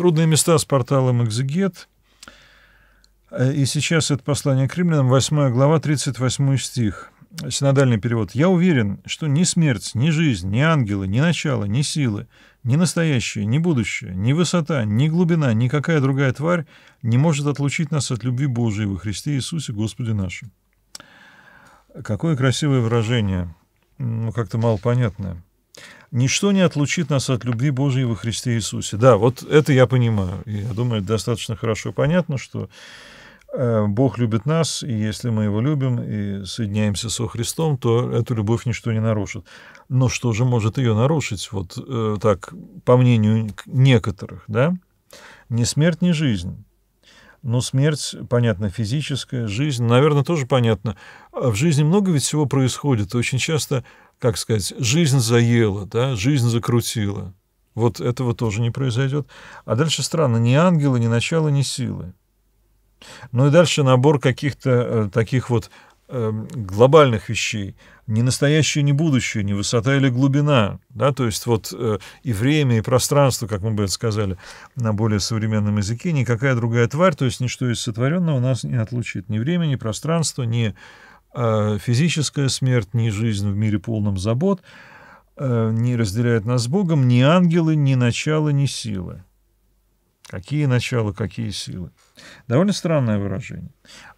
Трудные места с порталом «Экзегет». Э, и сейчас это послание к римлянам, 8 глава, 38 стих. Синодальный перевод. «Я уверен, что ни смерть, ни жизнь, ни ангелы, ни начало, ни силы, ни настоящее, ни будущее, ни высота, ни глубина, никакая другая тварь не может отлучить нас от любви Божией во Христе Иисусе Господе нашим». Какое красивое выражение, но ну, как-то мало понятное. Ничто не отлучит нас от любви Божией во Христе Иисусе. Да, вот это я понимаю. я думаю, достаточно хорошо понятно, что э, Бог любит нас, и если мы Его любим и соединяемся со Христом, то эту любовь ничто не нарушит. Но что же может ее нарушить? Вот э, так, по мнению некоторых, да? Не смерть, не жизнь но смерть, понятно, физическая, жизнь, наверное, тоже понятно. А В жизни много ведь всего происходит. Очень часто, как сказать, жизнь заела, да, жизнь закрутила. Вот этого тоже не произойдет. А дальше странно, ни ангела, ни начала, ни силы. Ну и дальше набор каких-то э, таких вот эм, глобальных вещей – ни настоящее, ни будущее, ни высота или глубина, да, то есть вот э, и время, и пространство, как мы бы это сказали на более современном языке, никакая другая тварь, то есть ничто из сотворенного нас не отлучит ни время, ни пространство, ни э, физическая смерть, ни жизнь в мире полном забот, э, не разделяет нас с Богом ни ангелы, ни начало, ни силы. Какие начала, какие силы. Довольно странное выражение.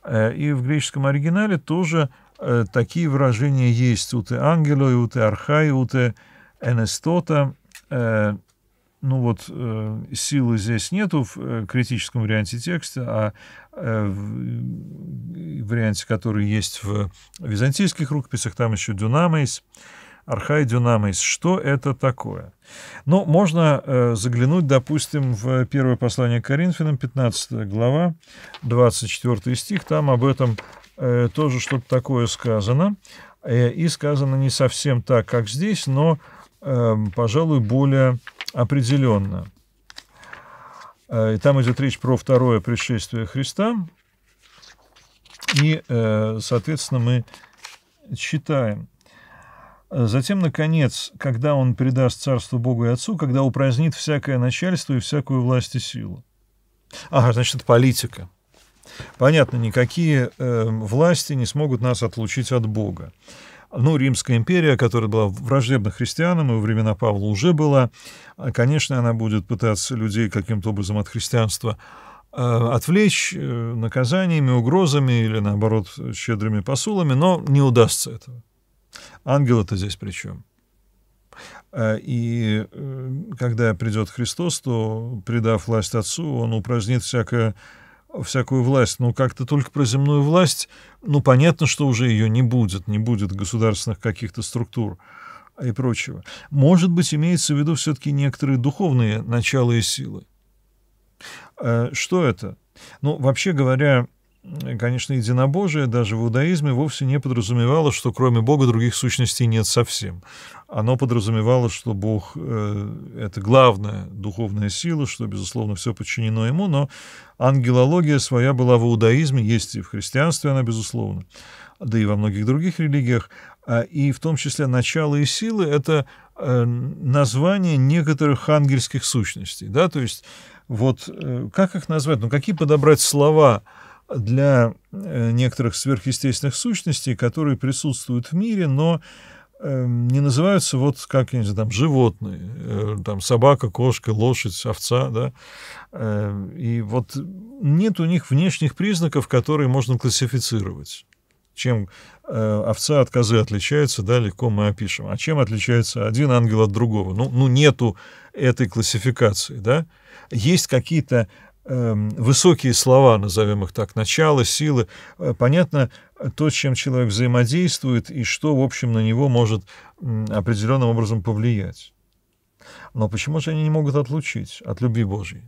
Э, и в греческом оригинале тоже Э, такие выражения есть у уте ангело, уте у уте энестота. Э, ну вот, э, силы здесь нету в критическом варианте текста, а в варианте, который есть в византийских рукописях, там еще дюнамейс, архай дюнамейс. Что это такое? Ну, можно заглянуть, допустим, в первое послание к Коринфянам, 15 глава, 24 стих, там об этом Э, тоже что-то такое сказано. Э, и сказано не совсем так, как здесь, но, эм, пожалуй, более определенно. Э, и там идет речь про второе пришествие Христа. И, соответственно, мы читаем. Затем, наконец, когда он предаст Царство Богу и Отцу, когда упразднит всякое начальство и всякую власть и силу. Ага, значит, это политика. Понятно, никакие э, власти не смогут нас отлучить от Бога. Ну, Римская империя, которая была враждебна христианам и во времена Павла уже была, а, конечно, она будет пытаться людей каким-то образом от христианства э, отвлечь э, наказаниями, угрозами или, наоборот, щедрыми посулами, но не удастся этого. Ангелы-то здесь при чем? Э, и когда придет Христос, то, придав власть Отцу, Он упразднит всякое всякую власть, но как-то только про земную власть, ну, понятно, что уже ее не будет, не будет государственных каких-то структур а и прочего. Может быть, имеется в виду все-таки некоторые духовные начала и силы. Э, что это? Ну, вообще говоря, конечно, единобожие даже в иудаизме вовсе не подразумевало, что кроме Бога других сущностей нет совсем. Оно подразумевало, что Бог э, — это главная духовная сила, что, безусловно, все подчинено ему, но ангелология своя была в иудаизме, есть и в христианстве она, безусловно, да и во многих других религиях. А, и в том числе начало и силы — это э, название некоторых ангельских сущностей. Да? То есть вот э, как их назвать, ну какие подобрать слова — для э, некоторых сверхъестественных сущностей, которые присутствуют в мире, но эм, не называются вот как, я не знаю, там, животные, э, там, собака, кошка, лошадь, овца, да, эм, и вот нет у них внешних признаков, которые можно классифицировать. Чем э, овца от козы отличается, да, легко мы опишем. А чем отличается один ангел от другого? Ну, ну нету этой классификации, да. Есть какие-то Эм, высокие слова, назовем их так, начало, силы, э, понятно э, то, с чем человек взаимодействует и что, в общем, на него может определенным образом повлиять. Но почему же они не могут отлучить от любви Божьей?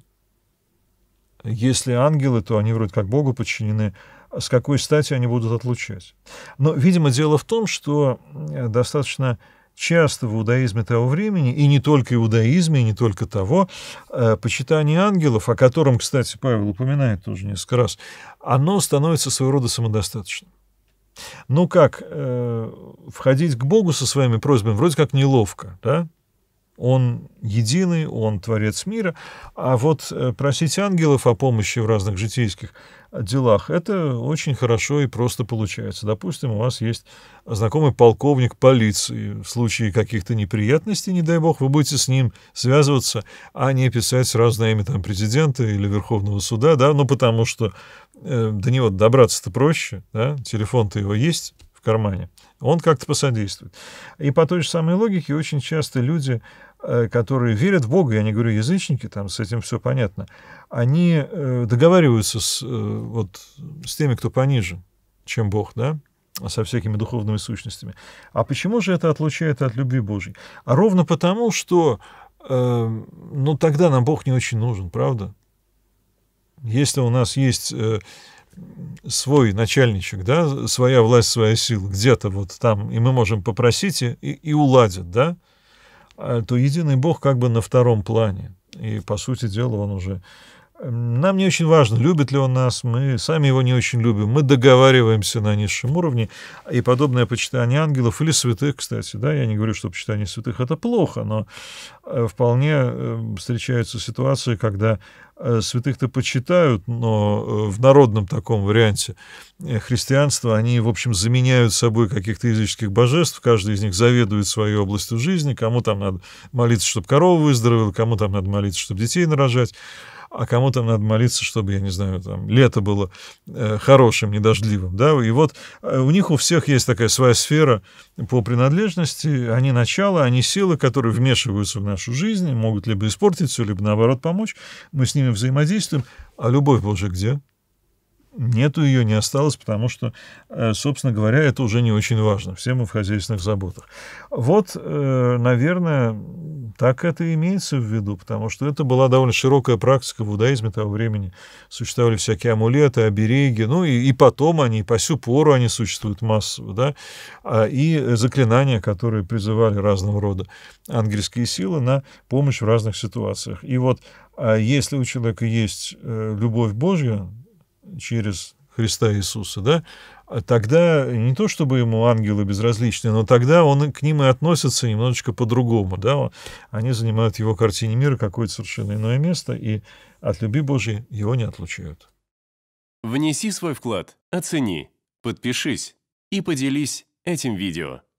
Если ангелы, то они вроде как Богу подчинены, а с какой стати они будут отлучать? Но, видимо, дело в том, что э, достаточно часто в иудаизме того времени, и не только иудаизме, и не только того, э, почитание ангелов, о котором, кстати, Павел упоминает тоже несколько раз, оно становится своего рода самодостаточным. Ну как, э, входить к Богу со своими просьбами вроде как неловко, да? Он единый, он творец мира. А вот э, просить ангелов о помощи в разных житейских делах, это очень хорошо и просто получается. Допустим, у вас есть знакомый полковник полиции. В случае каких-то неприятностей, не дай бог, вы будете с ним связываться, а не писать сразу на имя там, президента или Верховного суда, да, ну потому что э, до него добраться-то проще, да, телефон-то его есть, кармане. Он как-то посодействует. И по той же самой логике очень часто люди, э, которые верят в Бога, я не говорю язычники, там с этим все понятно, они э, договариваются с, э, вот, с теми, кто пониже, чем Бог, да, со всякими духовными сущностями. А почему же это отлучает от любви Божьей? А ровно потому, что э, ну, тогда нам Бог не очень нужен, правда? Если у нас есть э, свой начальничек, да, своя власть, своя сила где-то вот там, и мы можем попросить и, и уладят, да, а то единый Бог как бы на втором плане. И, по сути дела, он уже Эм, нам не очень важно, любит ли он нас, мы сами его не очень любим, мы договариваемся на низшем уровне, и подобное почитание ангелов или святых, кстати, да, я не говорю, что почитание святых — это плохо, но э, вполне эм, встречаются ситуации, когда э, святых-то почитают, но э, в народном таком варианте христианства они, в общем, заменяют собой каких-то языческих божеств, каждый из них заведует своей областью жизни, кому там надо молиться, чтобы корова выздоровела, кому там надо молиться, чтобы детей нарожать, а кому-то надо молиться, чтобы, я не знаю, там, лето было э, хорошим, недождливым, да, и вот э, у них у всех есть такая своя сфера по принадлежности, они начало, они силы, которые вмешиваются в нашу жизнь, могут либо испортить все, либо наоборот помочь, мы с ними взаимодействуем, а любовь Божия где? Нету ее, не осталось, потому что, э, собственно говоря, это уже не очень важно. Все мы в хозяйственных заботах. Вот, э, наверное, так это имеется в виду, потому что это была довольно широкая практика в иудаизме того времени. Существовали всякие амулеты, обереги, ну и, и потом они, и по сю пору они существуют массово, да, а, и заклинания, которые призывали разного рода ангельские силы на помощь в разных ситуациях. И вот а если у человека есть э, любовь Божья, через Христа Иисуса, да, а тогда не то чтобы ему ангелы безразличны, но тогда он к ним и относится немножечко по-другому, да, они занимают его картине мира какое-то совершенно иное место, и от любви Божьей его не отлучают. Внеси свой вклад, оцени, подпишись и поделись этим видео.